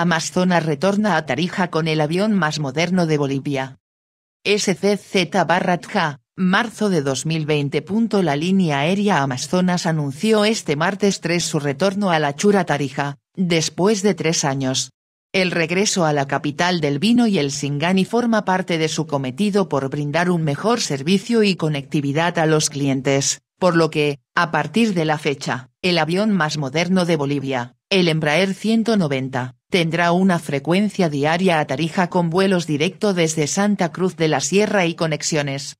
Amazonas retorna a Tarija con el avión más moderno de Bolivia. SCZ Barratja, marzo de 2020. La línea aérea Amazonas anunció este martes 3 su retorno a la Chura Tarija, después de tres años. El regreso a la capital del vino y el Singani forma parte de su cometido por brindar un mejor servicio y conectividad a los clientes, por lo que, a partir de la fecha, el avión más moderno de Bolivia, el Embraer 190, tendrá una frecuencia diaria a Tarija con vuelos directo desde Santa Cruz de la Sierra y conexiones.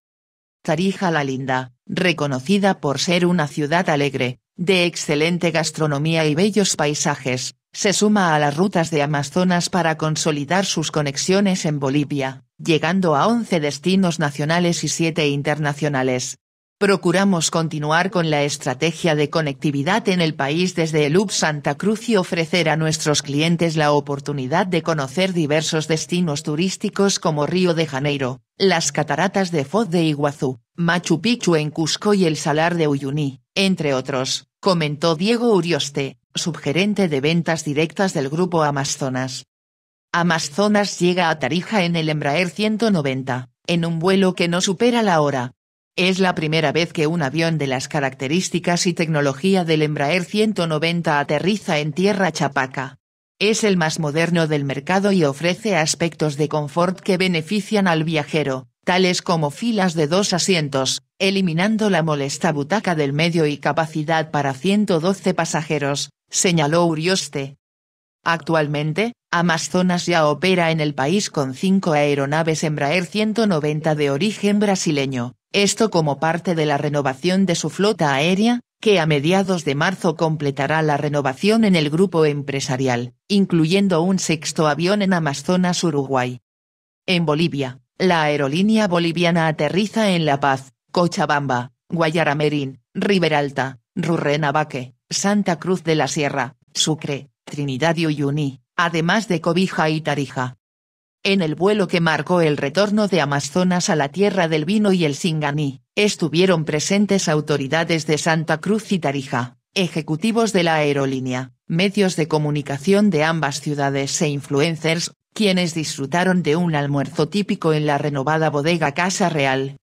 Tarija la Linda, reconocida por ser una ciudad alegre, de excelente gastronomía y bellos paisajes, se suma a las rutas de Amazonas para consolidar sus conexiones en Bolivia, llegando a 11 destinos nacionales y 7 internacionales. Procuramos continuar con la estrategia de conectividad en el país desde el Up Santa Cruz y ofrecer a nuestros clientes la oportunidad de conocer diversos destinos turísticos como Río de Janeiro, las cataratas de Foz de Iguazú, Machu Picchu en Cusco y el Salar de Uyuni, entre otros, comentó Diego Urioste, subgerente de ventas directas del grupo Amazonas. Amazonas llega a Tarija en el Embraer 190, en un vuelo que no supera la hora es la primera vez que un avión de las características y tecnología del Embraer 190 aterriza en tierra chapaca. Es el más moderno del mercado y ofrece aspectos de confort que benefician al viajero, tales como filas de dos asientos, eliminando la molesta butaca del medio y capacidad para 112 pasajeros, señaló Urioste. Actualmente, Amazonas ya opera en el país con cinco aeronaves Embraer 190 de origen brasileño, esto como parte de la renovación de su flota aérea, que a mediados de marzo completará la renovación en el grupo empresarial, incluyendo un sexto avión en Amazonas, Uruguay. En Bolivia, la aerolínea boliviana aterriza en La Paz, Cochabamba, Guayaramerín, Riberalta, Rurrenabaque, Santa Cruz de la Sierra, Sucre, Trinidad y Uyuni, además de Cobija y Tarija en el vuelo que marcó el retorno de Amazonas a la tierra del vino y el Singaní, estuvieron presentes autoridades de Santa Cruz y Tarija, ejecutivos de la aerolínea, medios de comunicación de ambas ciudades e influencers, quienes disfrutaron de un almuerzo típico en la renovada bodega Casa Real,